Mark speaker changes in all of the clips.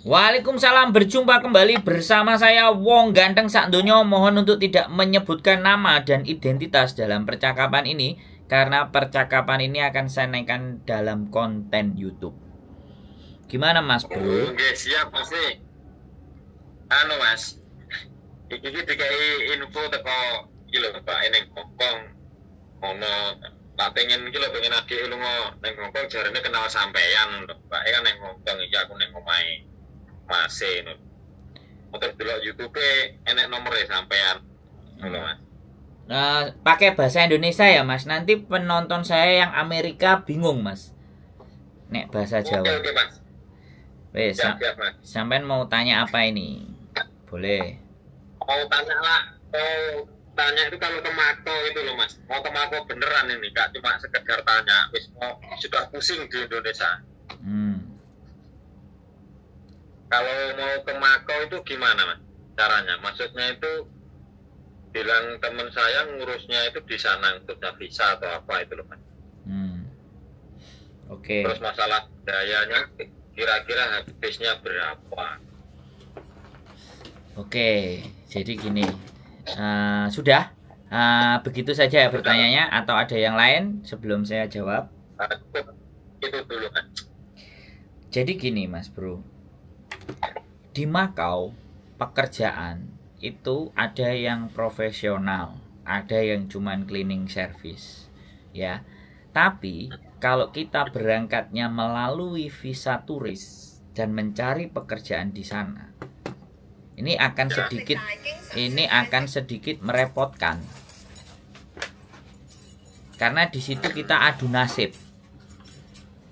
Speaker 1: Waalaikumsalam, berjumpa kembali bersama saya Wong Ganteng Sakdonyo. Mohon untuk tidak menyebutkan nama dan identitas dalam percakapan ini karena percakapan ini akan saya naikkan dalam konten YouTube. Gimana Mas Bro?
Speaker 2: Oke, siap pasti. Halo e. anu, Mas, iki dikai info teko Gila Pak ini ngomong, ngono. Pak pengen gila pengen adik lu ning ngomong, jarene kenal sampeyan Pak e kan ning Hongkong aku ngomong masih ini. untuk dulu YouTube nomor nomornya sampean ngono iya. hmm. mas
Speaker 1: nah, pakai bahasa Indonesia ya mas nanti penonton saya yang Amerika bingung mas nek bahasa Jawa oke, oke, mas. Weh, ya, siap, mas. sampean mau tanya apa ini boleh mau
Speaker 2: tanya lah mau tanya itu kalau Mako itu loh mas mau Mako beneran ini kak cuma sekedar tanya wis mau sudah pusing di Indonesia hmm kalau mau ke Makau itu gimana mas caranya maksudnya itu bilang teman saya ngurusnya itu di sana untuk visa atau apa itu loh mas hmm. oke okay. terus masalah dayanya kira-kira habisnya berapa
Speaker 1: oke okay. jadi gini uh, sudah uh, begitu saja ya pertanyaannya atau ada yang lain sebelum saya jawab itu dulu kan jadi gini mas bro di Makau pekerjaan itu ada yang profesional, ada yang cuman cleaning service, ya. Tapi kalau kita berangkatnya melalui visa turis dan mencari pekerjaan di sana, ini akan ya. sedikit ini akan sedikit merepotkan. Karena di situ kita adu nasib.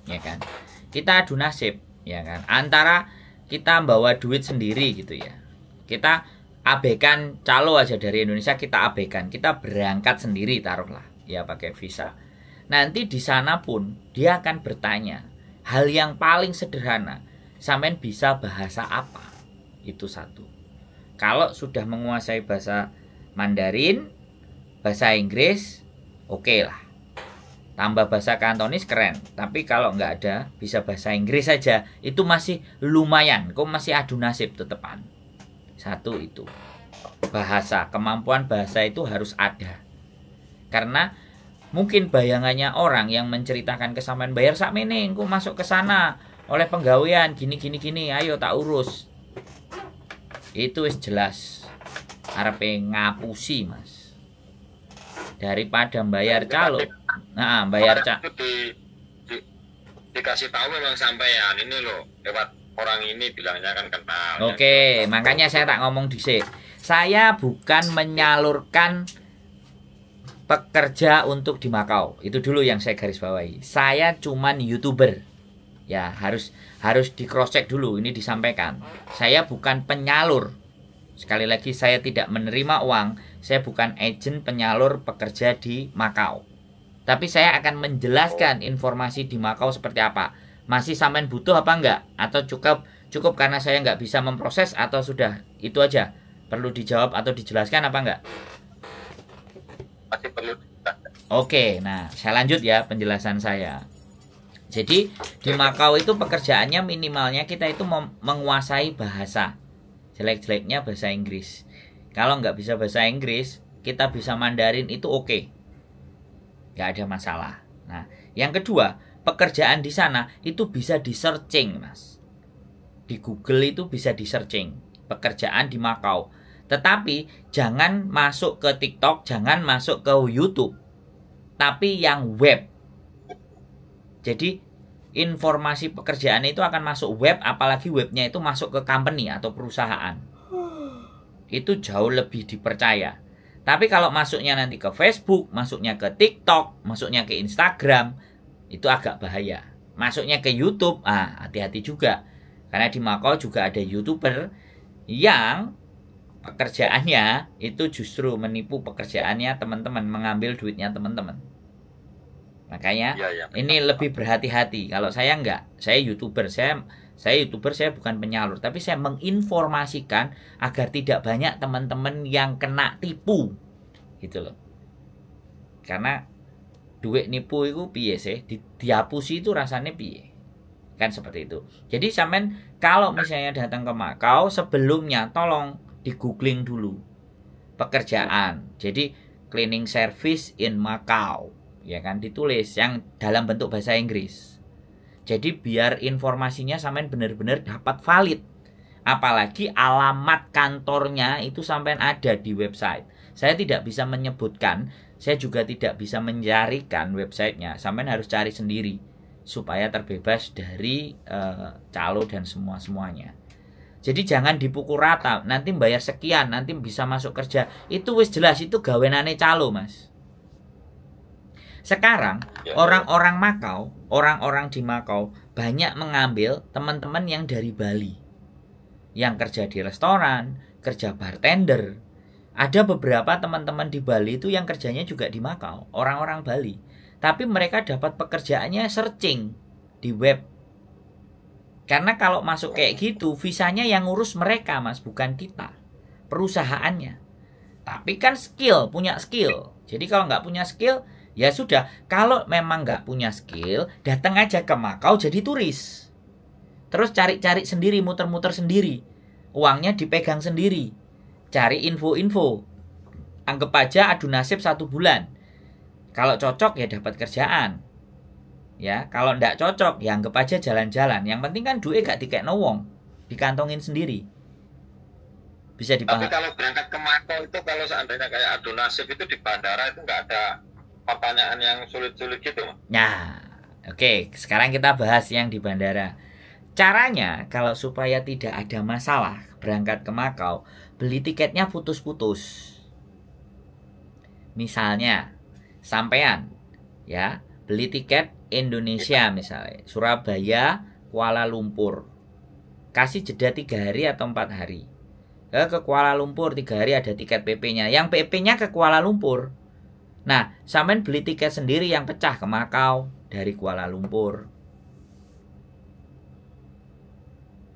Speaker 1: Ya kan? Kita adu nasib, ya kan? Antara kita bawa duit sendiri gitu ya kita abaikan calo aja dari Indonesia kita abaikan kita berangkat sendiri taruhlah ya pakai visa nanti di sana pun dia akan bertanya hal yang paling sederhana sampean bisa bahasa apa itu satu kalau sudah menguasai bahasa Mandarin bahasa Inggris oke okay lah tambah bahasa Kantonis keren tapi kalau nggak ada bisa bahasa Inggris saja itu masih lumayan kok masih adu nasib tetepan satu itu bahasa kemampuan bahasa itu harus ada karena mungkin bayangannya orang yang menceritakan kesamaan bayar sak meneng kok masuk ke sana oleh penggawean gini gini gini ayo tak urus itu is jelas Harapnya ngapusi mas daripada bayar nah, calo nah bayar cak
Speaker 2: di, di, dikasih tahu memang sampean ini loh lewat orang ini bilangnya kan kenal
Speaker 1: oke ya. makanya saya tak ngomong di saya bukan menyalurkan pekerja untuk di Makau itu dulu yang saya garis bawahi saya cuman youtuber ya harus harus di cross check dulu ini disampaikan saya bukan penyalur sekali lagi saya tidak menerima uang saya bukan agent penyalur pekerja di Makau tapi saya akan menjelaskan oh. informasi di Makau seperti apa. Masih sampean butuh apa enggak? Atau cukup cukup karena saya enggak bisa memproses atau sudah itu aja? Perlu dijawab atau dijelaskan apa enggak? Masih perlu Oke, nah saya lanjut ya penjelasan saya. Jadi di Makau itu pekerjaannya minimalnya kita itu menguasai bahasa. Jelek-jeleknya bahasa Inggris. Kalau nggak bisa bahasa Inggris, kita bisa Mandarin itu oke. Okay nggak ada masalah. Nah, yang kedua, pekerjaan di sana itu bisa di searching, Mas. Di Google itu bisa di searching pekerjaan di Makau. Tetapi jangan masuk ke TikTok, jangan masuk ke YouTube. Tapi yang web. Jadi informasi pekerjaan itu akan masuk web apalagi webnya itu masuk ke company atau perusahaan. Itu jauh lebih dipercaya. Tapi kalau masuknya nanti ke Facebook, masuknya ke TikTok, masuknya ke Instagram, itu agak bahaya. Masuknya ke YouTube, ah hati-hati juga. Karena di Makau juga ada YouTuber yang pekerjaannya itu justru menipu pekerjaannya teman-teman, mengambil duitnya teman-teman. Makanya ya, ya, ini lebih berhati-hati. Kalau saya enggak, saya YouTuber, saya saya youtuber saya bukan penyalur tapi saya menginformasikan agar tidak banyak teman-teman yang kena tipu gitu loh karena duit nipu itu piye sih di, dihapusi itu rasanya piye kan seperti itu jadi samen kalau misalnya datang ke Makau sebelumnya tolong di dulu pekerjaan jadi cleaning service in Makau ya kan ditulis yang dalam bentuk bahasa Inggris jadi biar informasinya sampean benar-benar dapat valid. Apalagi alamat kantornya itu sampean ada di website. Saya tidak bisa menyebutkan, saya juga tidak bisa mencarikan websitenya. Sampean harus cari sendiri supaya terbebas dari uh, calo dan semua semuanya. Jadi jangan dipukul rata, nanti bayar sekian, nanti bisa masuk kerja. Itu wis jelas itu gawenane calo, Mas. Sekarang ya. orang-orang ya. Makau, orang-orang di Makau banyak mengambil teman-teman yang dari Bali. Yang kerja di restoran, kerja bartender. Ada beberapa teman-teman di Bali itu yang kerjanya juga di Makau, orang-orang Bali. Tapi mereka dapat pekerjaannya searching di web. Karena kalau masuk kayak oh. gitu, visanya yang ngurus mereka, Mas, bukan kita. Perusahaannya. Tapi kan skill, punya skill. Jadi kalau nggak punya skill, Ya sudah, kalau memang nggak punya skill, datang aja ke Makau jadi turis. Terus cari-cari sendiri, muter-muter sendiri. Uangnya dipegang sendiri. Cari info-info. Anggap aja adu nasib satu bulan. Kalau cocok ya dapat kerjaan. Ya, kalau ndak cocok ya anggap aja jalan-jalan. Yang penting kan duit gak dikek wong, dikantongin sendiri bisa dipahami. Tapi kalau berangkat ke Makau
Speaker 2: itu kalau seandainya kayak adu nasib itu di bandara itu nggak ada pertanyaan yang sulit-sulit gitu.
Speaker 1: Nah, oke, okay. sekarang kita bahas yang di bandara. Caranya kalau supaya tidak ada masalah berangkat ke Makau, beli tiketnya putus-putus. Misalnya, sampean ya, beli tiket Indonesia iya. misalnya, Surabaya, Kuala Lumpur. Kasih jeda tiga hari atau empat hari. Eh, ke Kuala Lumpur tiga hari ada tiket PP-nya. Yang PP-nya ke Kuala Lumpur, Nah, sampean beli tiket sendiri yang pecah ke Makau dari Kuala Lumpur.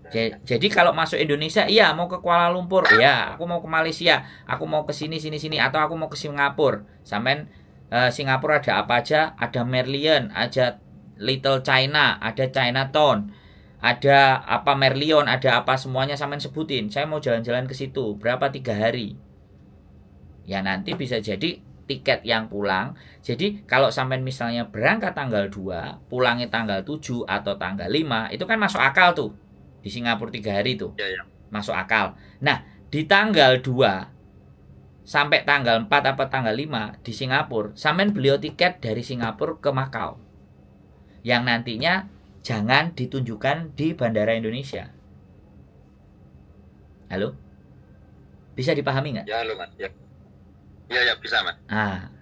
Speaker 1: Nah, iya. Jadi kalau masuk Indonesia, iya mau ke Kuala Lumpur, iya aku mau ke Malaysia, aku mau ke sini sini sini atau aku mau ke Singapura. Sampean eh, Singapura ada apa aja? Ada Merlion, ada Little China, ada Chinatown, ada apa Merlion, ada apa semuanya sampean sebutin. Saya mau jalan-jalan ke situ, berapa tiga hari? Ya nanti bisa jadi tiket yang pulang. Jadi kalau sampai misalnya berangkat tanggal 2, pulangnya tanggal 7 atau tanggal 5, itu kan masuk akal tuh. Di Singapura tiga hari tuh. Ya, ya. Masuk akal. Nah, di tanggal 2 sampai tanggal 4 atau tanggal 5 di Singapura, sampean beliau tiket dari Singapura ke Makau. Yang nantinya jangan ditunjukkan di Bandara Indonesia. Halo? Bisa dipahami nggak?
Speaker 2: Ya, halo, Ya. Iya, ya, bisa, Mas.
Speaker 1: Nah,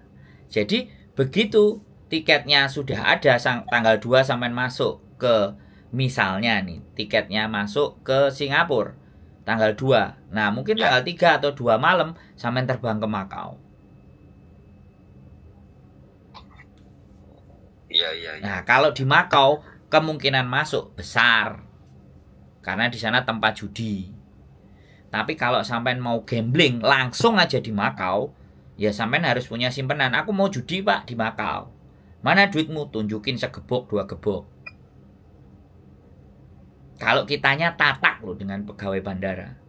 Speaker 1: jadi begitu tiketnya sudah ada sang, tanggal 2 sampai masuk ke misalnya nih, tiketnya masuk ke Singapura tanggal 2. Nah, mungkin ya. tanggal 3 atau 2 malam sampai terbang ke Makau. Iya, iya, iya. Nah, kalau di Makau kemungkinan masuk besar. Karena di sana tempat judi. Tapi kalau sampai mau gambling langsung aja di Makau, ya sampean harus punya simpenan. Aku mau judi pak di Makau. Mana duitmu? Tunjukin segebok dua gebok. Kalau kitanya tatak loh dengan pegawai bandara.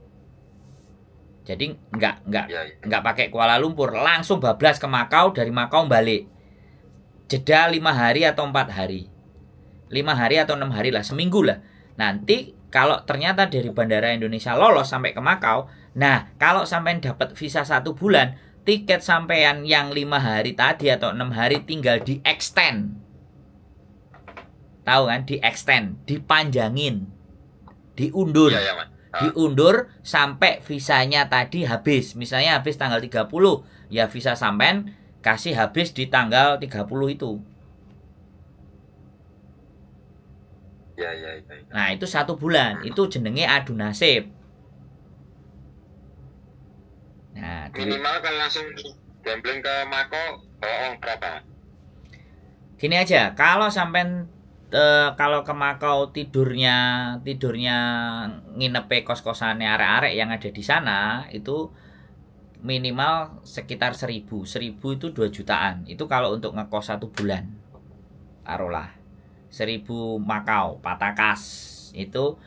Speaker 1: Jadi nggak nggak iya, iya. nggak pakai Kuala Lumpur, langsung bablas ke Makau dari Makau balik. Jeda lima hari atau empat hari, lima hari atau enam hari lah, seminggu lah. Nanti kalau ternyata dari bandara Indonesia lolos sampai ke Makau, nah kalau sampai dapat visa satu bulan, tiket sampean yang lima hari tadi atau enam hari tinggal di extend tahu kan di extend dipanjangin diundur ya, ya, diundur sampai visanya tadi habis misalnya habis tanggal 30 ya visa sampean kasih habis di tanggal 30 itu
Speaker 2: ya, ya, ya, ya.
Speaker 1: nah itu satu bulan itu jenenge adu nasib Nah, minimal
Speaker 2: kalau langsung gambling ke Mako bohong berapa?
Speaker 1: Gini aja, kalau sampai Uh, eh, kalau ke Makau tidurnya tidurnya nginep kos kosannya arek-arek yang ada di sana itu minimal sekitar seribu seribu itu dua jutaan itu kalau untuk ngekos satu bulan taruhlah seribu Makau Patakas itu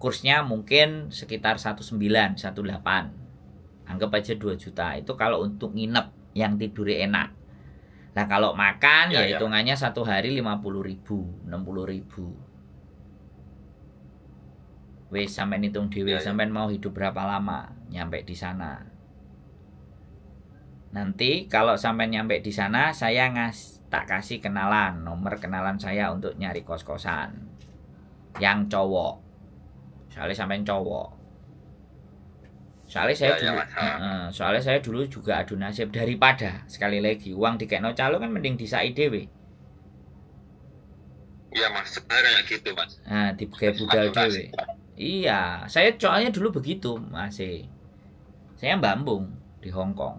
Speaker 1: kursnya mungkin sekitar satu sembilan satu delapan anggap aja 2 juta itu kalau untuk nginep yang tidur enak nah kalau makan iya, ya, ya hitungannya ya. satu hari 50 ribu 60 ribu wes sampai hitung dhewe ya, ya. mau hidup berapa lama nyampe di sana nanti kalau sampai nyampe di sana saya ngas tak kasih kenalan nomor kenalan saya untuk nyari kos-kosan yang cowok soalnya sampai cowok soalnya saya ya, dulu ya, uh, soalnya saya dulu juga adu nasib daripada sekali lagi uang di kekno calo kan mending di sai dewe
Speaker 2: iya mas kayak gitu mas
Speaker 1: nah di kayak budal dewe iya saya soalnya dulu begitu masih saya bambung di Hong Kong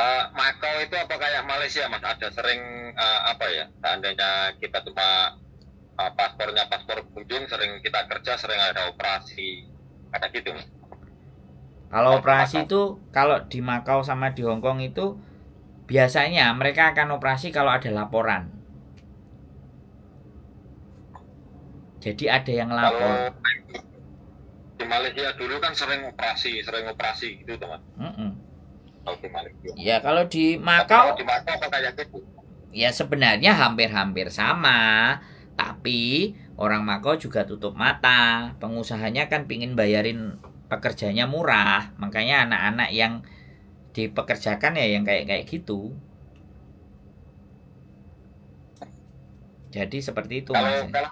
Speaker 2: uh, eh, Makau itu apa kayak Malaysia mas ada sering uh, apa ya seandainya kita cuma uh, paspornya paspor kunjung sering kita kerja sering ada operasi ada gitu
Speaker 1: kalau operasi itu kalau di Makau sama di Hong Kong itu biasanya mereka akan operasi kalau ada laporan. Jadi ada yang lapor.
Speaker 2: di Malaysia dulu kan sering operasi, sering operasi gitu teman. Mm -mm. Ya kalau di Makau. Gitu?
Speaker 1: Ya sebenarnya hampir-hampir sama, tapi orang Makau juga tutup mata. Pengusahanya kan pingin bayarin pekerjanya murah makanya anak-anak yang dipekerjakan ya yang kayak kayak gitu jadi seperti itu kalau,
Speaker 2: kalau,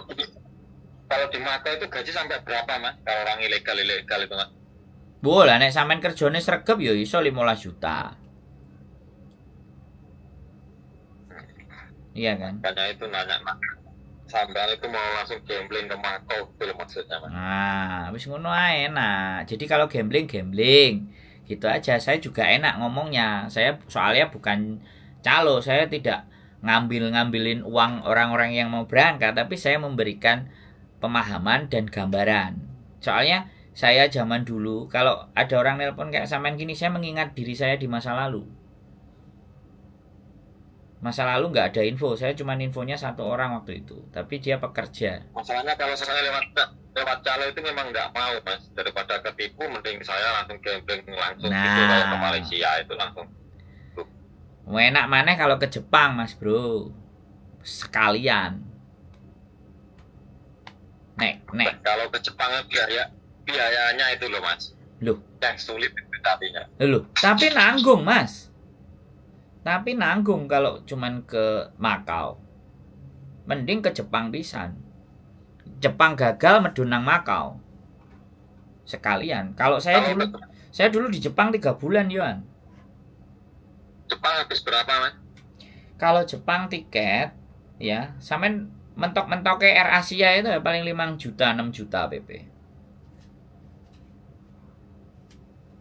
Speaker 2: kalau di mata itu gaji sampai berapa mas kalau orang ilegal ilegal itu mas
Speaker 1: boleh nek sampean kerjone sregep ya iso 15 juta Iya kan?
Speaker 2: Karena itu anak makan sandal itu mau langsung gambling ke Mako itu maksudnya mas.
Speaker 1: Nah, habis ngono enak. Jadi kalau gambling gambling gitu aja. Saya juga enak ngomongnya. Saya soalnya bukan calo, saya tidak ngambil-ngambilin uang orang-orang yang mau berangkat, tapi saya memberikan pemahaman dan gambaran. Soalnya saya zaman dulu kalau ada orang nelpon kayak sampean gini, saya mengingat diri saya di masa lalu masa lalu nggak ada info saya cuma infonya satu orang waktu itu tapi dia pekerja
Speaker 2: masalahnya kalau saya lewat lewat calo itu memang nggak mau mas daripada ketipu mending saya langsung gambling langsung
Speaker 1: nah. gitu kalau ke nah. Malaysia itu langsung Mau enak mana kalau ke Jepang mas bro sekalian
Speaker 2: nek nek kalau ke Jepang biaya biayanya itu loh mas lu yang sulit itu tapinya
Speaker 1: loh tapi nanggung mas tapi nanggung kalau cuman ke Makau. Mending ke Jepang pisan. Jepang gagal medunang Makau. Sekalian. Kalau saya dulu saya dulu di Jepang tiga bulan, Yohan. Jepang habis berapa, man? Kalau Jepang tiket ya, sampean mentok-mentok ke Air Asia itu ya paling 5 juta, 6 juta PP.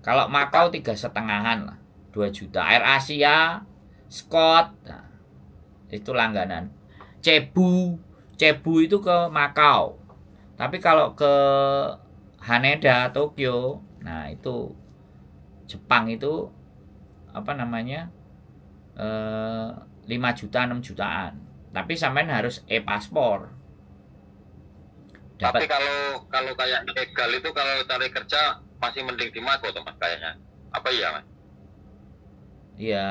Speaker 1: Kalau Makau tiga setengahan lah, 2 juta. Air Asia Scott nah, itu langganan Cebu Cebu itu ke Makau tapi kalau ke Haneda Tokyo nah itu Jepang itu apa namanya eh, 5 juta 6 jutaan tapi sampean harus e-paspor
Speaker 2: Tapi kalau kalau kayak legal itu kalau cari kerja masih mending di Mako teman kayaknya. Apa iya, Mas?
Speaker 1: Iya,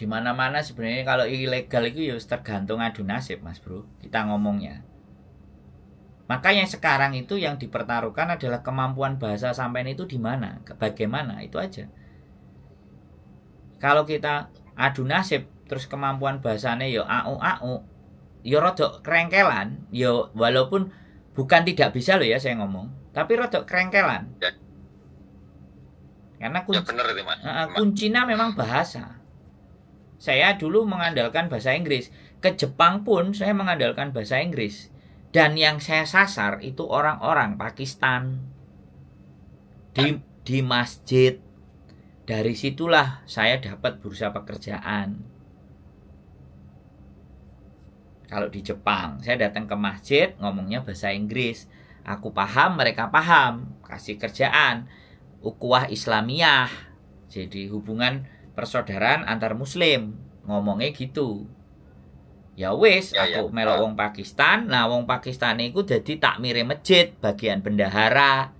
Speaker 1: di mana mana sebenarnya kalau ilegal itu ya tergantung adu nasib mas bro kita ngomongnya makanya sekarang itu yang dipertaruhkan adalah kemampuan bahasa sampean itu di mana, bagaimana, itu aja. Kalau kita adu nasib terus kemampuan bahasanya yo ya au au yo ya rodok kerengkelan, yo ya walaupun bukan tidak bisa loh ya saya ngomong, tapi rodok kerengkelan. Karena kunci, ya bener, Uh, kuncinya memang bahasa saya dulu mengandalkan bahasa Inggris. Ke Jepang pun saya mengandalkan bahasa Inggris. Dan yang saya sasar itu orang-orang Pakistan di di masjid. Dari situlah saya dapat bursa pekerjaan. Kalau di Jepang, saya datang ke masjid ngomongnya bahasa Inggris. Aku paham, mereka paham. Kasih kerjaan. Ukuah Islamiyah. Jadi hubungan persaudaraan antar muslim ngomongnya gitu ya wis ya, aku ya. melok wong Pakistan nah wong Pakistan itu jadi tak mirip masjid bagian bendahara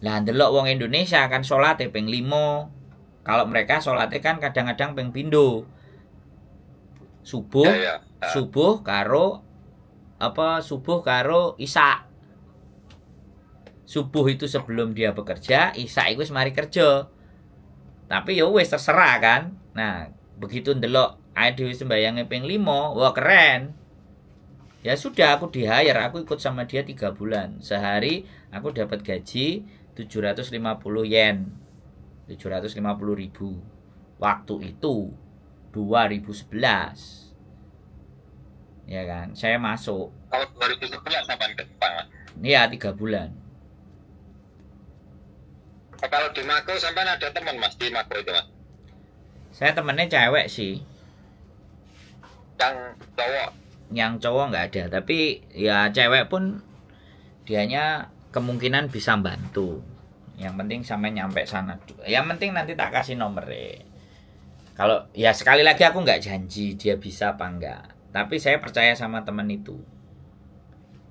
Speaker 1: lah delok wong Indonesia kan sholat ya peng limo kalau mereka sholatnya kan kadang-kadang peng pindo subuh ya, ya, ya. subuh karo apa subuh karo isa subuh itu sebelum dia bekerja, Isa itu semari kerja. Tapi ya wis terserah kan. Nah, begitu ndelok ae dhewe sembayange ping limo wah keren. Ya sudah aku di hire, aku ikut sama dia tiga bulan. Sehari aku dapat gaji 750 yen. 750 ribu. Waktu itu 2011 ya kan saya masuk tahun 2011 sampai ke iya tiga bulan
Speaker 2: kalau di Mako sampai ada teman mas di Mako itu mas
Speaker 1: saya temennya cewek sih
Speaker 2: yang cowok
Speaker 1: yang cowok nggak ada tapi ya cewek pun dianya kemungkinan bisa bantu yang penting sampai nyampe sana yang penting nanti tak kasih nomor kalau ya sekali lagi aku nggak janji dia bisa apa enggak tapi saya percaya sama temen itu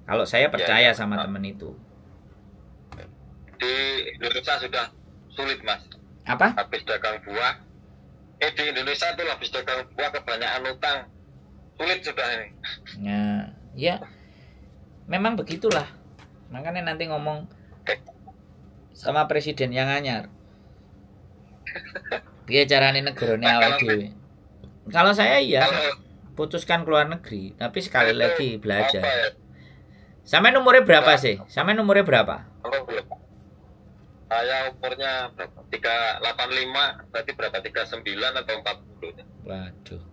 Speaker 1: kalau saya iya, percaya ya, ya. sama temen itu di Indonesia sudah sulit mas apa habis dagang buah eh di Indonesia tuh habis dagang buah kebanyakan utang sulit sudah ini nah ya memang begitulah makanya nanti ngomong eh. sama presiden yang anyar dia carane negarane nah, dhewe kalau saya iya kalau, putuskan keluar negeri tapi sekali lagi belajar ya? sampai nomornya berapa nah. sih sampai nomornya berapa saya umurnya
Speaker 2: berapa? 385, berarti berapa? 39 atau 40? Waduh.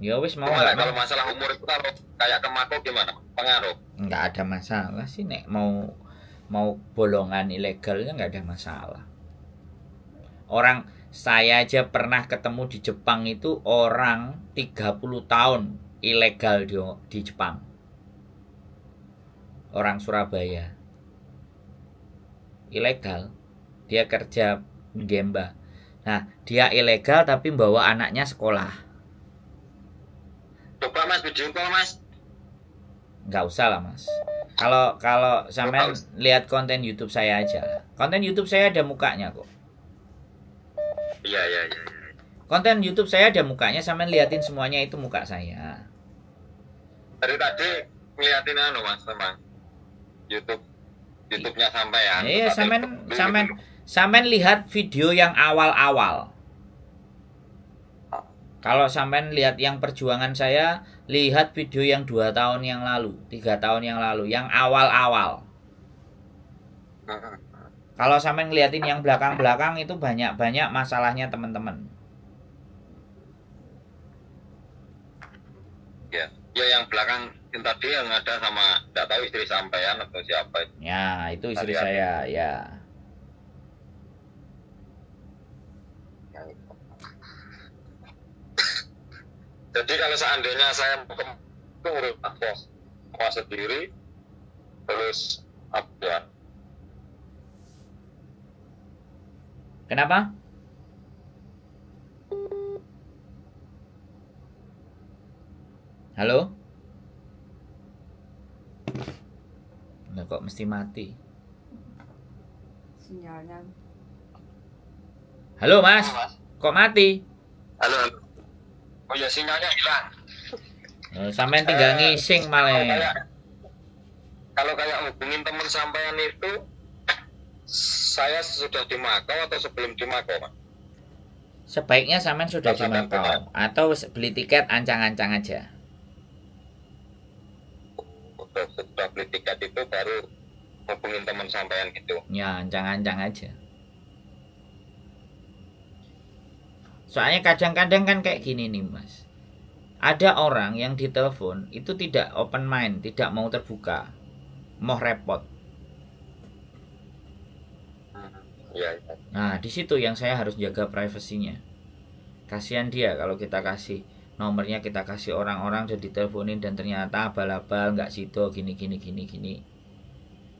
Speaker 1: Ya wis mau kalau masalah
Speaker 2: umur itu kalau kayak kemako gimana? Pengaruh?
Speaker 1: Enggak ada masalah sih nek mau mau bolongan ilegalnya nggak ada masalah. Orang saya aja pernah ketemu di Jepang itu orang 30 tahun ilegal di, di Jepang orang Surabaya ilegal dia kerja gembal. nah dia ilegal tapi bawa anaknya sekolah coba mas video mas nggak usah lah mas kalau kalau sampean lihat konten YouTube saya aja konten YouTube saya ada mukanya kok
Speaker 2: iya, iya iya iya
Speaker 1: konten YouTube saya ada mukanya sampean liatin semuanya itu muka saya
Speaker 2: dari tadi ngeliatin anu mas teman YouTube YouTube-nya sampai ya. Iya, samen,
Speaker 1: samen, samen lihat video yang
Speaker 2: awal-awal. Kalau
Speaker 1: sampean lihat yang perjuangan saya, lihat video yang dua tahun yang lalu, tiga tahun yang lalu, yang awal-awal. Kalau sampean ngeliatin yang belakang-belakang itu banyak-banyak masalahnya teman-teman. Ya, ya yang belakang yang tadi yang ada sama nggak tahu istri sampean atau siapa itu. Ya, itu istri tadi saya, ada. ya.
Speaker 2: Jadi kalau seandainya saya itu ngurus aku, aku sendiri, terus apa ya?
Speaker 1: Kenapa? Halo? Lah kok mesti mati?
Speaker 2: Sinyalnya.
Speaker 1: Halo, Mas. Halo, mas. Kok mati? Halo.
Speaker 2: Oh ya sinyalnya hilang.
Speaker 1: Oh, sampean tinggal uh, ngising malah. Kalau kayak, kalau kayak hubungin teman sampean itu saya sudah di Makau atau sebelum di Makau, Sebaiknya sampean sudah di Makau atau beli tiket ancang-ancang aja
Speaker 2: setelah beli tiket itu baru hubungin teman sampean gitu
Speaker 1: ya ancang-ancang aja soalnya kadang-kadang kan kayak gini nih mas ada orang yang ditelepon itu tidak open mind tidak mau terbuka mau repot hmm, ya, ya. nah di situ yang saya harus jaga privasinya kasihan dia kalau kita kasih nomornya kita kasih orang-orang jadi teleponin dan ternyata abal-abal nggak situ gini gini gini gini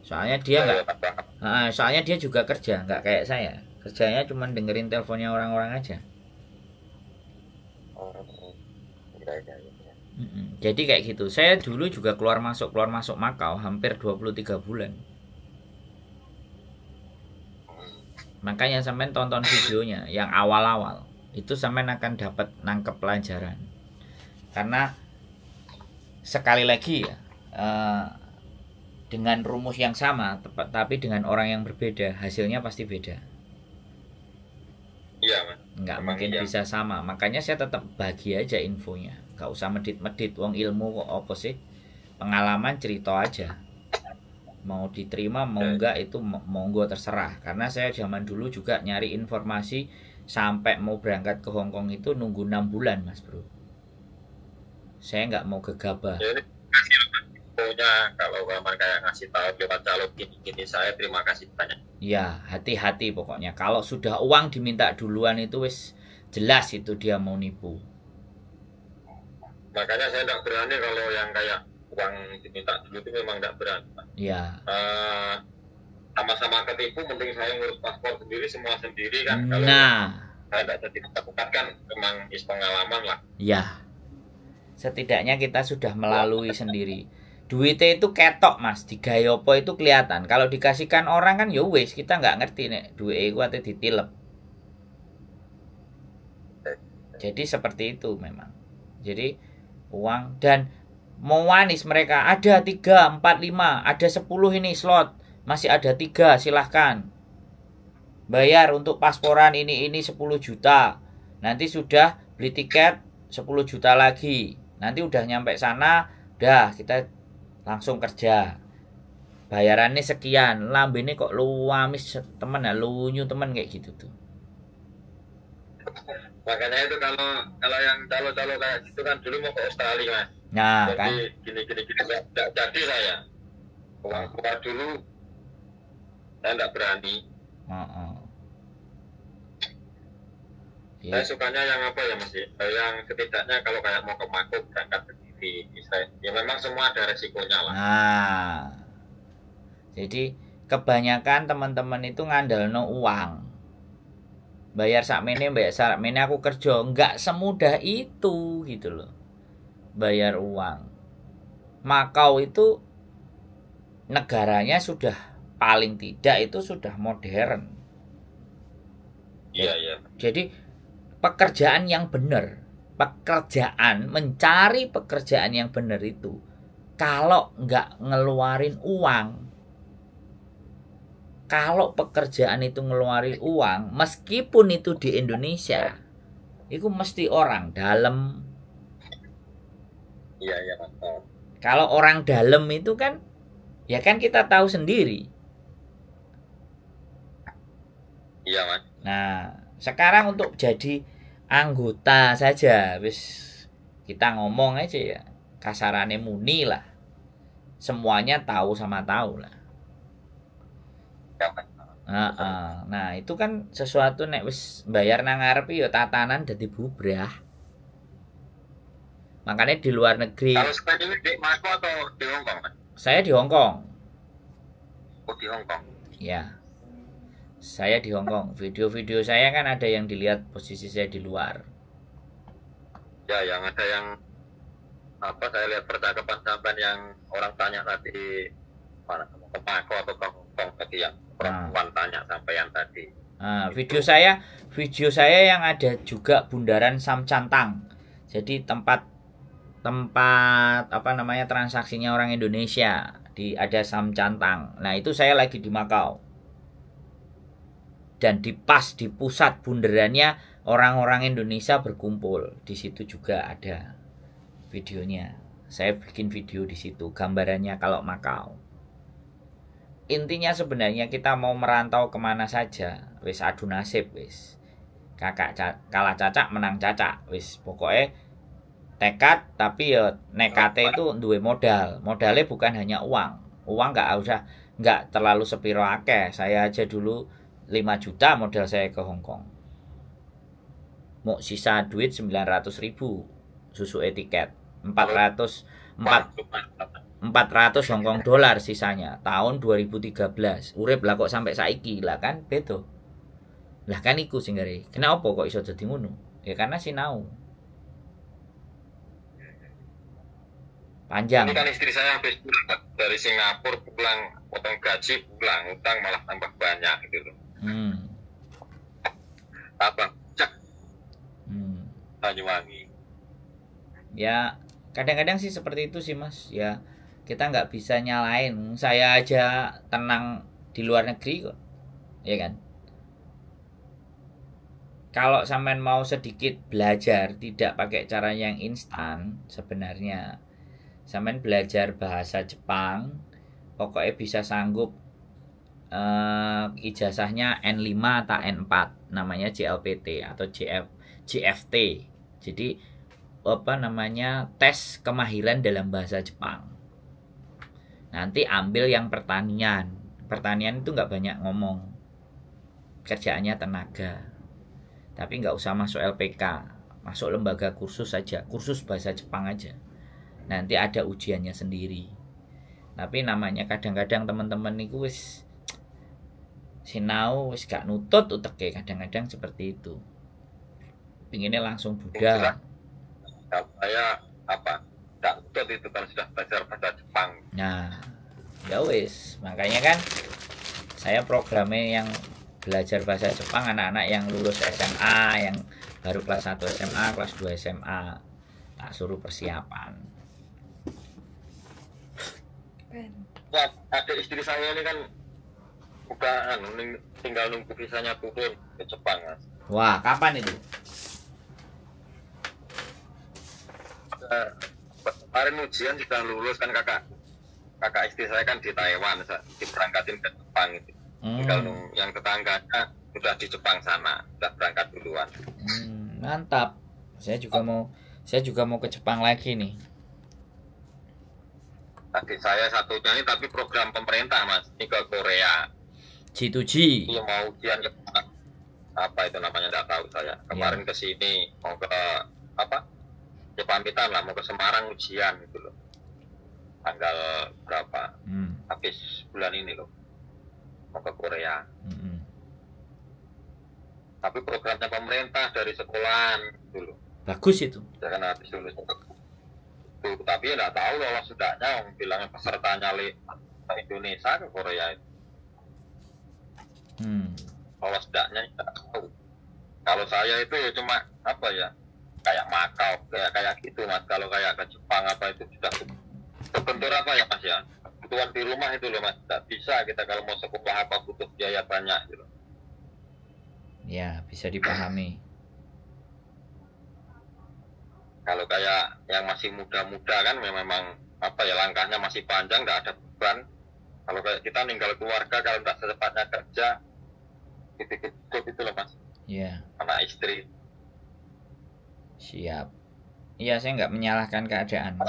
Speaker 1: soalnya dia iya, nggak nah, soalnya dia juga kerja nggak kayak saya kerjanya cuma dengerin teleponnya orang-orang aja mm Jadi kayak gitu. Saya dulu juga keluar masuk keluar masuk Makau hampir 23 bulan. Makanya sampai tonton videonya yang awal-awal itu sampean akan dapat nangkep pelajaran karena sekali lagi ya dengan rumus yang sama tapi dengan orang yang berbeda hasilnya pasti beda iya nggak makin mungkin iya. bisa sama makanya saya tetap bagi aja infonya nggak usah medit medit uang ilmu kok apa sih pengalaman cerita aja mau diterima mau enggak iya. itu monggo terserah karena saya zaman dulu juga nyari informasi sampai mau berangkat ke Hong Kong itu nunggu enam bulan mas bro saya nggak mau gegabah
Speaker 2: punya ya, kalau kamar kayak ngasih tahu lewat calon gini gini saya terima kasih banyak
Speaker 1: ya hati-hati pokoknya kalau sudah uang diminta duluan itu wis jelas itu dia mau nipu
Speaker 2: makanya saya nggak berani kalau yang kayak uang diminta dulu itu memang nggak berani ya uh, sama-sama ketipu mending saya ngurus paspor sendiri semua sendiri kan hmm. kalau nah saya tidak kita kan memang is pengalaman lah
Speaker 1: ya setidaknya kita sudah iya. melalui sendiri duitnya itu ketok mas di gayopo itu kelihatan kalau dikasihkan orang kan ya wes kita nggak ngerti nih, duit itu atau ditilep jadi seperti itu memang jadi uang dan mau mereka ada tiga empat lima ada sepuluh ini slot masih ada tiga, silahkan. Bayar untuk pasporan ini ini 10 juta. Nanti sudah beli tiket 10 juta lagi. Nanti udah nyampe sana, dah kita langsung kerja. Bayarannya sekian, lambene kok luamis temen ya, lunyu temen kayak gitu tuh
Speaker 2: makanya itu kalau kalau yang calo-calo kayak gitu kan dulu mau ke Australia mas nah, jadi kan? gini gini gini nggak jadi saya waktu dulu saya nggak berani uh -uh. Yeah. sukanya yang apa ya mas eh, yang setidaknya kalau kayak mau ke Mako berangkat sendiri ya memang semua ada resikonya lah
Speaker 1: nah jadi kebanyakan teman-teman itu no uang bayar sakmene bayar sakmene aku kerja nggak semudah itu gitu loh bayar uang Makau itu negaranya sudah paling tidak itu sudah modern. Iya, iya. Jadi pekerjaan yang benar, pekerjaan mencari pekerjaan yang benar itu kalau nggak ngeluarin uang kalau pekerjaan itu ngeluarin uang meskipun itu di Indonesia itu mesti orang dalam iya iya kalau orang dalam itu kan ya kan kita tahu sendiri Iya, Mas. Nah, sekarang untuk jadi anggota saja wis kita ngomong aja ya Kasarane muni lah semuanya tahu sama tahu lah ya, nah, uh, nah itu kan sesuatu nek wis bayar nang ngarep ya tatanan jadi bubrah makanya di luar negeri kalau
Speaker 2: sekarang di atau
Speaker 1: di Hongkong saya di Hongkong oh di Hongkong ya saya di Hong Kong. Video-video saya kan ada yang dilihat posisi saya di luar.
Speaker 2: Ya, yang ada yang apa saya lihat percakapan sampai yang orang tanya tadi mana ke atau Hong Kong tadi yang perempuan ah. tanya
Speaker 1: sampai yang tadi. Ah, video saya, video saya yang ada juga bundaran Sam Cantang. Jadi tempat tempat apa namanya transaksinya orang Indonesia di ada Sam Cantang. Nah, itu saya lagi di Makau dan di pas di pusat bunderannya orang-orang Indonesia berkumpul. Di situ juga ada videonya. Saya bikin video di situ gambarannya kalau Makau. Intinya sebenarnya kita mau merantau kemana saja, wis adu nasib wis. Kakak ca kalah cacak menang cacak wis pokoknya tekad tapi ya nekate itu duwe modal. Modalnya bukan hanya uang. Uang nggak usah nggak terlalu sepiro akeh. Saya aja dulu 5 juta modal saya ke Hong Kong mau sisa duit 900 ribu susu etiket 400 4 400 Hong Kong dolar sisanya tahun 2013 urip lah kok sampai saiki lah kan beto lah kan iku sing kenapa kok iso jadi ngono ya karena sinau
Speaker 2: panjang ini kan istri saya habis dari Singapura pulang potong
Speaker 1: gaji pulang utang malah tambah banyak gitu Hmm. Apa?
Speaker 2: Cek. Hmm. Banyuwangi.
Speaker 1: Ya, kadang-kadang sih seperti itu sih mas. Ya, kita nggak bisa nyalain. Saya aja tenang di luar negeri kok, ya kan? Kalau sampean mau sedikit belajar, tidak pakai cara yang instan sebenarnya. Sampean belajar bahasa Jepang, pokoknya bisa sanggup uh, ijazahnya N5 atau N4 namanya JLPT atau JF JFT. Jadi apa namanya tes kemahiran dalam bahasa Jepang. Nanti ambil yang pertanian. Pertanian itu nggak banyak ngomong. Kerjaannya tenaga. Tapi nggak usah masuk LPK. Masuk lembaga kursus saja. Kursus bahasa Jepang aja. Nanti ada ujiannya sendiri. Tapi namanya kadang-kadang teman-teman nih wis sinau wis gak nutut uteke kadang-kadang seperti itu pinginnya langsung Buddha saya apa gak nutut itu kan sudah belajar bahasa Jepang nah ya wis makanya kan saya programnya yang belajar bahasa Jepang anak-anak yang lulus SMA yang baru kelas 1 SMA kelas 2 SMA tak suruh persiapan
Speaker 2: ben. Nah, ada istri saya ini kan bukan tinggal nunggu visanya turun ke Jepang mas
Speaker 1: wah kapan itu
Speaker 2: uh, ujian sudah lulus kan kakak kakak istri saya kan di Taiwan diberangkatin ke Jepang itu hmm. tinggal yang tetangganya sudah di Jepang sana sudah berangkat duluan
Speaker 1: hmm, mantap saya juga oh. mau saya juga mau ke Jepang lagi nih
Speaker 2: tadi saya satunya ini tapi program pemerintah mas ini ke Korea G2G. Iya mau ujian apa itu namanya nggak tahu saya. Iya. Kemarin yeah. ke sini mau ke apa? Ya pamitan lah mau ke Semarang ujian gitu loh. Tanggal berapa? Hmm. Habis bulan ini loh. Mau ke Korea. Hmm. Tapi programnya pemerintah dari sekolahan dulu. Bagus itu. Jangan ya habis lulus tapi enggak ya tahu lolos sudahnya bilangnya pesertanya le Indonesia ke Korea itu hmm. kalau sedaknya tidak tahu kalau saya itu ya cuma apa ya kayak Makau kayak kayak gitu mas kalau kayak ke Jepang apa itu sudah terbentur apa ya mas ya kebutuhan di rumah itu loh mas tidak bisa kita kalau mau sekolah apa butuh biaya banyak gitu
Speaker 1: ya bisa dipahami kalau kayak yang
Speaker 2: masih muda-muda kan ya memang apa ya langkahnya masih panjang nggak ada beban kalau kayak kita meninggal keluarga kalau nggak secepatnya kerja ikut-ikut itu loh
Speaker 1: mas iya
Speaker 2: yeah. istri
Speaker 1: siap iya saya nggak menyalahkan keadaan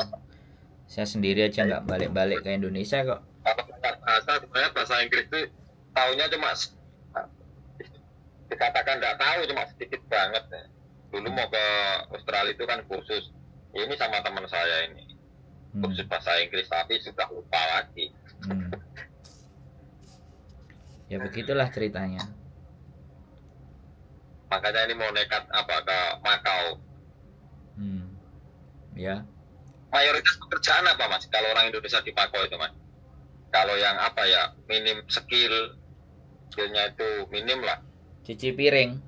Speaker 1: saya sendiri aja nggak balik-balik ke Indonesia kok
Speaker 2: bahasa sebenarnya bahasa Inggris itu tahunya cuma nah, dikatakan nggak tahu cuma sedikit banget ya. dulu mau ke Australia itu kan kursus ini sama teman saya ini kursus hmm. bahasa Inggris tapi sudah lupa lagi
Speaker 1: hmm. ya begitulah ceritanya
Speaker 2: makanya ini mau nekat apa ke Makau hmm. ya mayoritas pekerjaan apa mas kalau orang Indonesia di Makau itu mas kalau yang apa ya minim skill skillnya itu minim lah
Speaker 1: cuci piring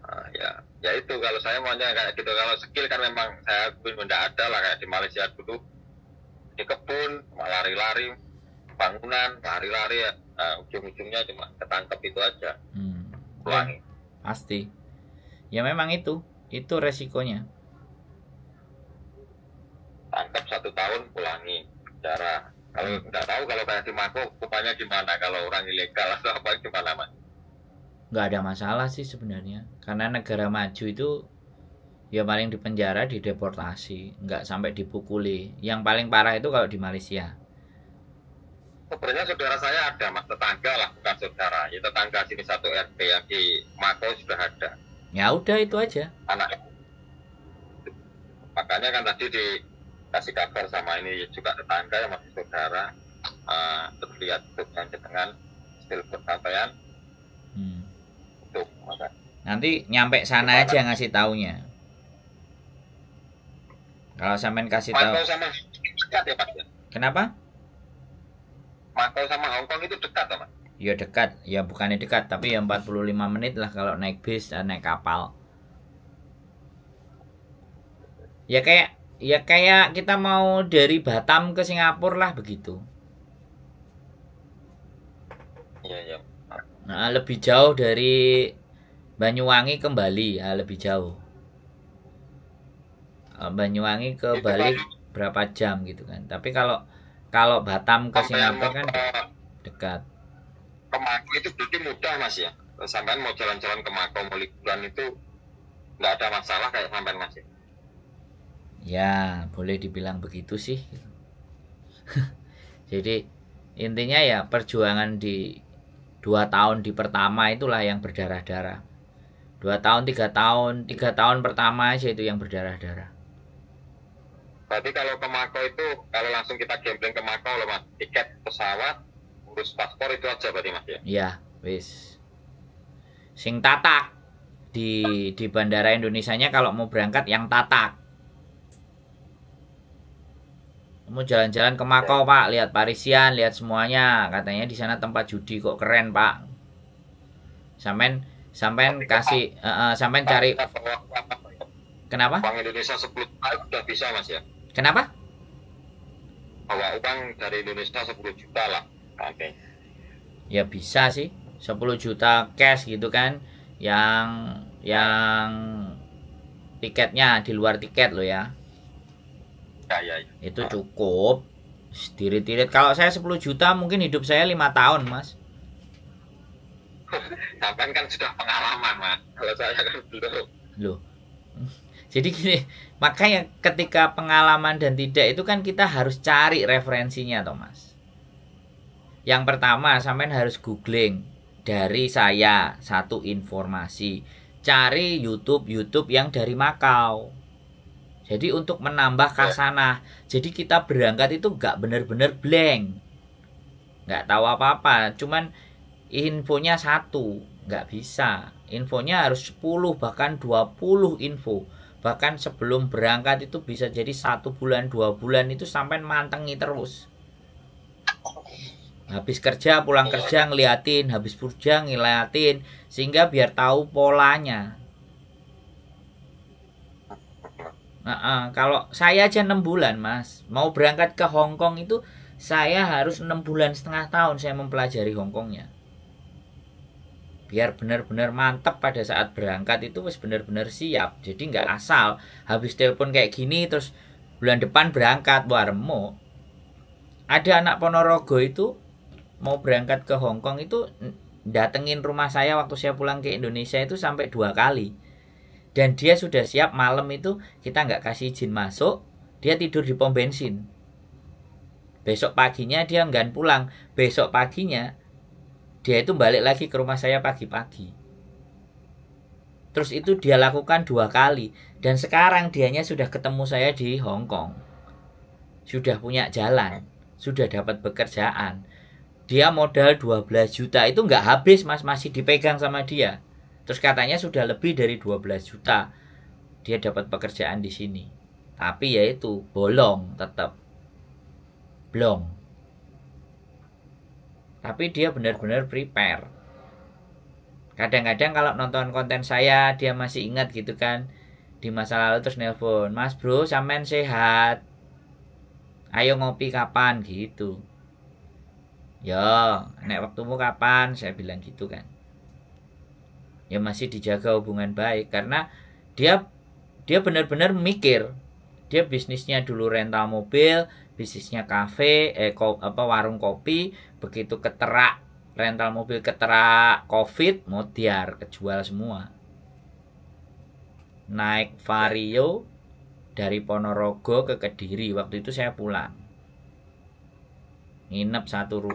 Speaker 2: ah, ya ya itu kalau saya maunya kayak gitu kalau skill kan memang saya pun tidak ada lah kayak di Malaysia dulu di kebun lari-lari bangunan lari-lari ya nah, ujung-ujungnya cuma ketangkep itu aja hmm pelangi.
Speaker 1: Pasti. Ya memang itu, itu resikonya. Tangkap satu tahun pulangi,
Speaker 2: cara Kalau hmm. nggak tahu kalau kayak Cimako, kupanya gimana? Kalau orang ilegal atau apa gimana, Mas?
Speaker 1: Nggak ada masalah sih sebenarnya, karena negara maju itu ya paling dipenjara, dideportasi, nggak sampai dipukuli. Yang paling parah itu kalau di Malaysia
Speaker 2: sebenarnya saudara saya ada mas tetangga lah bukan saudara ya tetangga sini satu RT yang di Mako sudah ada
Speaker 1: ya udah itu aja
Speaker 2: anak makanya kan tadi dikasih kabar sama ini juga tetangga yang masih saudara uh, terlihat dengan dengan skill pertanyaan hmm. untuk maka.
Speaker 1: nanti nyampe sana Kepada. aja ngasih taunya kalau sampean kasih tahu sama ya, ya? Kenapa?
Speaker 2: Makau sama Hongkong itu dekat apa?
Speaker 1: Ya dekat, ya bukannya dekat, tapi ya 45 menit lah kalau naik bis, naik kapal. Ya kayak ya kayak kita mau dari Batam ke Singapura lah begitu. Iya, ya. Nah, lebih jauh dari Banyuwangi ke Bali, ya, lebih jauh. Ah, Banyuwangi ke Bali berapa jam gitu kan. Tapi kalau kalau Batam ke Singapura kan dekat.
Speaker 2: Ke Mako itu berarti mudah mas ya. Sampai mau jalan-jalan ke Mako mau liburan itu nggak ada masalah kayak sampai mas ya.
Speaker 1: Ya boleh dibilang begitu sih. Jadi intinya ya perjuangan di dua tahun di pertama itulah yang berdarah-darah. Dua tahun, tiga tahun, tiga tahun pertama aja itu yang berdarah-darah.
Speaker 2: Berarti kalau ke Mako itu, kalau langsung kita gambling ke Mako loh mas, tiket pesawat, urus paspor itu aja berarti mas ya?
Speaker 1: Iya, wis. Sing tatak di di bandara Indonesia nya kalau mau berangkat yang tatak. mau jalan-jalan ke Makau ya. pak, lihat Parisian, lihat semuanya. Katanya di sana tempat judi kok keren pak. Samen, samen kasih, uh, uh, samen cari.
Speaker 2: Kenapa? Bank Indonesia 10 tahun sudah bisa mas ya? Kenapa? Bawa uang dari Indonesia 10 juta lah. Oke.
Speaker 1: Ya bisa sih. 10 juta cash gitu kan yang yang tiketnya di luar tiket loh ya. Ya, ya, ya. Itu cukup. Sedikit-sedikit. Kalau saya 10 juta mungkin hidup saya 5 tahun, Mas.
Speaker 2: Sampai kan sudah pengalaman, Mas. Kalau saya kan belum.
Speaker 1: Loh. Jadi gini, Makanya ketika pengalaman dan tidak itu kan kita harus cari referensinya Thomas. Yang pertama sampean harus googling dari saya satu informasi. Cari YouTube-YouTube yang dari Makau. Jadi untuk menambah kasanah. Jadi kita berangkat itu nggak bener-bener blank. Nggak tahu apa-apa. Cuman infonya satu. Nggak bisa. Infonya harus 10 bahkan 20 info bahkan sebelum berangkat itu bisa jadi satu bulan dua bulan itu sampai mantengi terus habis kerja pulang kerja ngeliatin habis kerja ngeliatin sehingga biar tahu polanya nah, uh, kalau saya aja enam bulan mas mau berangkat ke Hong Kong itu saya harus enam bulan setengah tahun saya mempelajari Hongkongnya biar benar-benar mantep pada saat berangkat itu wis benar-benar siap jadi nggak asal habis telepon kayak gini terus bulan depan berangkat warmo ada anak Ponorogo itu mau berangkat ke Hong Kong itu datengin rumah saya waktu saya pulang ke Indonesia itu sampai dua kali dan dia sudah siap malam itu kita nggak kasih izin masuk dia tidur di pom bensin besok paginya dia enggan pulang besok paginya dia itu balik lagi ke rumah saya pagi-pagi terus itu dia lakukan dua kali dan sekarang dianya sudah ketemu saya di Hong Kong sudah punya jalan sudah dapat pekerjaan dia modal 12 juta itu nggak habis mas masih dipegang sama dia terus katanya sudah lebih dari 12 juta dia dapat pekerjaan di sini tapi ya itu bolong tetap blong tapi dia benar-benar prepare kadang-kadang kalau nonton konten saya dia masih ingat gitu kan di masa lalu terus nelpon mas bro samen sehat ayo ngopi kapan gitu Ya, nek waktumu kapan saya bilang gitu kan ya masih dijaga hubungan baik karena dia dia benar-benar mikir dia bisnisnya dulu rental mobil bisnisnya kafe eh ko, apa warung kopi begitu keterak rental mobil keterak covid modiar kejual semua naik vario dari Ponorogo ke Kediri waktu itu saya pulang nginep satu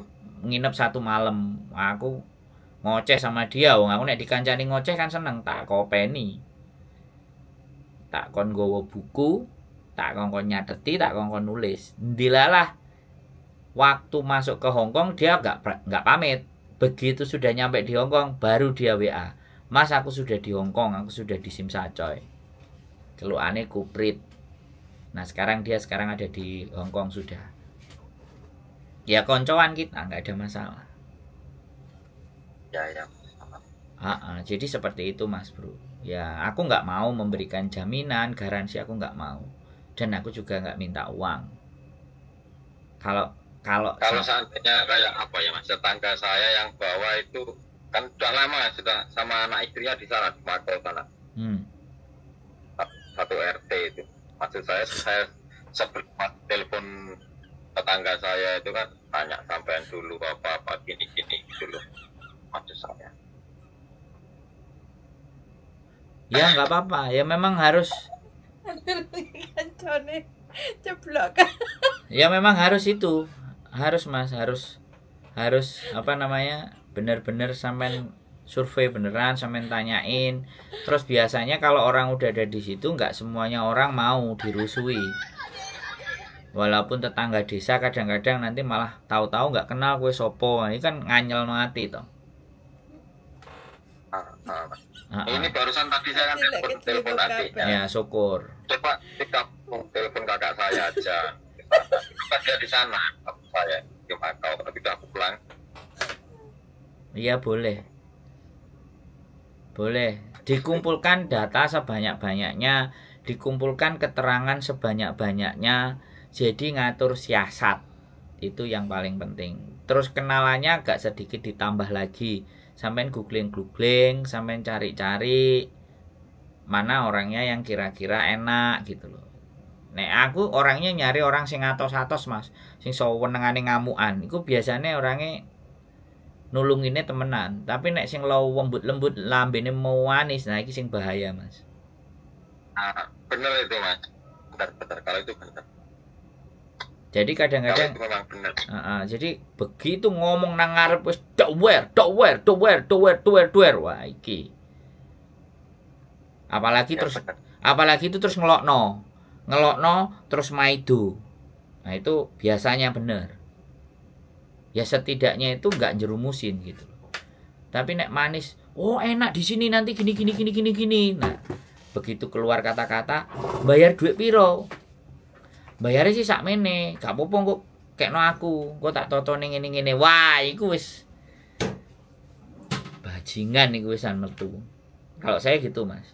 Speaker 1: nginep satu malam aku ngoceh sama dia wong aku nek dikancani ngoceh kan seneng tak kopeni tak kon gowo buku tak kongkong nyadeti tak kongkong nulis dilalah waktu masuk ke Hong Kong dia nggak nggak pamit begitu sudah nyampe di Hong Kong baru dia WA Mas aku sudah di Hong Kong, aku sudah di Simsacoy celuannya kuprit nah sekarang dia sekarang ada di Hong Kong sudah ya koncoan kita nggak ada masalah ya ya jadi seperti itu mas bro. Ya aku nggak mau memberikan jaminan, garansi aku nggak mau dan aku juga nggak minta uang
Speaker 2: kalau kalau kalau seandainya kayak apa ya mas tetangga saya yang bawa itu kan sudah lama sudah sama anak istrinya di sana di Makau sana hmm. satu RT itu maksud saya saya sebelum telepon tetangga saya itu kan tanya sampean dulu apa apa gini gini dulu gitu maksud saya
Speaker 1: ya nggak apa-apa ya memang harus Iya ya memang harus itu harus mas harus harus apa namanya bener-bener sampean survei beneran sampean tanyain terus biasanya kalau orang udah ada di situ nggak semuanya orang mau dirusui walaupun tetangga desa kadang-kadang nanti malah tahu-tahu nggak kenal gue sopo ini kan nganyel mati toh ah, ah. Ah, ini
Speaker 2: barusan tadi saya kan telepon telepon adiknya. ya
Speaker 1: syukur coba pick up telepon kakak saya aja kita dia di sana aku saya cuma kau tapi gitu aku pulang iya boleh boleh dikumpulkan data sebanyak-banyaknya dikumpulkan keterangan sebanyak-banyaknya jadi ngatur siasat itu yang paling penting terus kenalannya agak sedikit ditambah lagi sampean googling googling sampean cari-cari mana orangnya yang kira-kira enak gitu loh Nek aku orangnya nyari orang sing atos-atos mas Sing sowenengane ngamuan Iku biasanya orangnya nulung ini temenan Tapi nek sing lo lembut-lembut lambene mau manis Nah iki sing bahaya mas
Speaker 2: ah, Bener itu mas Bener-bener kalau itu bener
Speaker 1: jadi kadang-kadang uh, uh, jadi begitu ngomong nangar ngarep dower, dower, wer dower, dower, dower, wah iki apalagi ya, terus bener. apalagi itu terus ngelokno ngelokno terus maido nah itu biasanya bener ya setidaknya itu nggak jerumusin gitu tapi nek manis oh enak di sini nanti gini gini gini gini gini nah begitu keluar kata-kata bayar duit piro bayar sih sak mene gak apa-apa kok no aku kok tak toto totone ini ngene wah iku wis bajingan iku wisan metu kalau saya gitu mas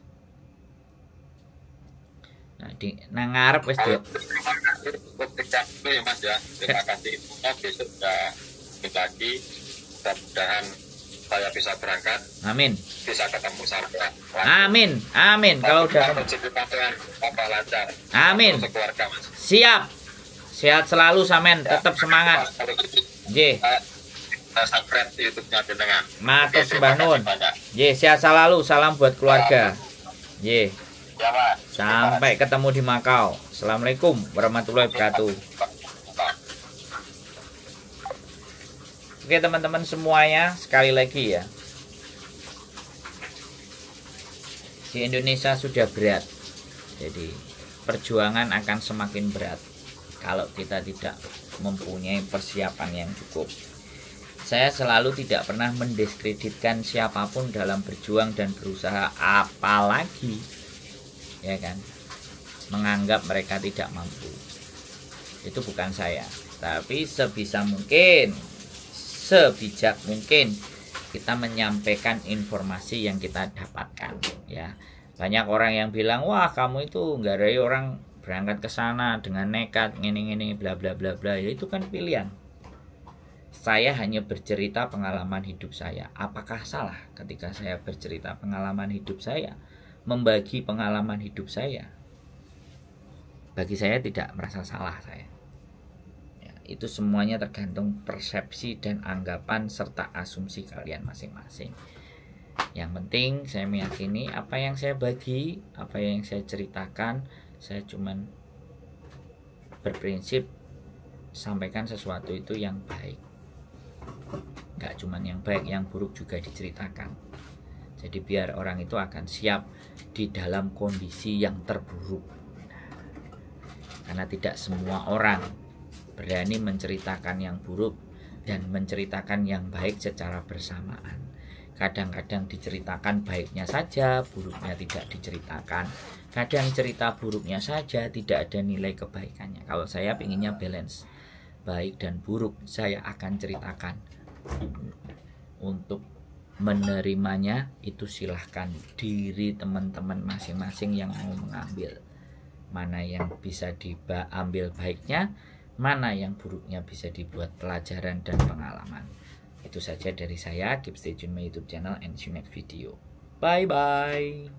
Speaker 1: Nah, di nang ngarep wis cukup
Speaker 2: Terima ya Mas ya. Terima kasih Ibu besok sudah lagi. Mudah-mudahan saya bisa berangkat. Amin. Bisa ketemu sampai.
Speaker 1: Amin. Amin. Kalau udah rezeki
Speaker 2: apa lancar. Amin. Sekeluarga Mas.
Speaker 1: Siap. Sehat selalu Samen, ya. tetap
Speaker 2: semangat. J. Gitu, subscribe YouTube-nya jenengan. Matur sembah nuwun.
Speaker 1: J, sehat selalu. Salam buat keluarga. J. Sampai ketemu di Makau. Assalamualaikum warahmatullahi wabarakatuh. Oke teman-teman semuanya sekali lagi ya di Indonesia sudah berat jadi perjuangan akan semakin berat kalau kita tidak mempunyai persiapan yang cukup saya selalu tidak pernah mendiskreditkan siapapun dalam berjuang dan berusaha apalagi ya kan menganggap mereka tidak mampu itu bukan saya tapi sebisa mungkin sebijak mungkin kita menyampaikan informasi yang kita dapatkan ya banyak orang yang bilang wah kamu itu nggak ada orang berangkat ke sana dengan nekat ngini ngini bla bla bla bla ya, itu kan pilihan saya hanya bercerita pengalaman hidup saya apakah salah ketika saya bercerita pengalaman hidup saya membagi pengalaman hidup saya bagi saya tidak merasa salah saya ya, itu semuanya tergantung persepsi dan anggapan serta asumsi kalian masing-masing yang penting saya meyakini apa yang saya bagi apa yang saya ceritakan saya cuman berprinsip sampaikan sesuatu itu yang baik nggak cuman yang baik yang buruk juga diceritakan jadi biar orang itu akan siap di dalam kondisi yang terburuk. Karena tidak semua orang berani menceritakan yang buruk dan menceritakan yang baik secara bersamaan. Kadang-kadang diceritakan baiknya saja, buruknya tidak diceritakan. Kadang cerita buruknya saja, tidak ada nilai kebaikannya. Kalau saya pinginnya balance, baik dan buruk, saya akan ceritakan untuk menerimanya itu silahkan diri teman-teman masing-masing yang mau mengambil mana yang bisa diambil baiknya mana yang buruknya bisa dibuat pelajaran dan pengalaman itu saja dari saya keep stay tune my youtube channel and see you next video bye bye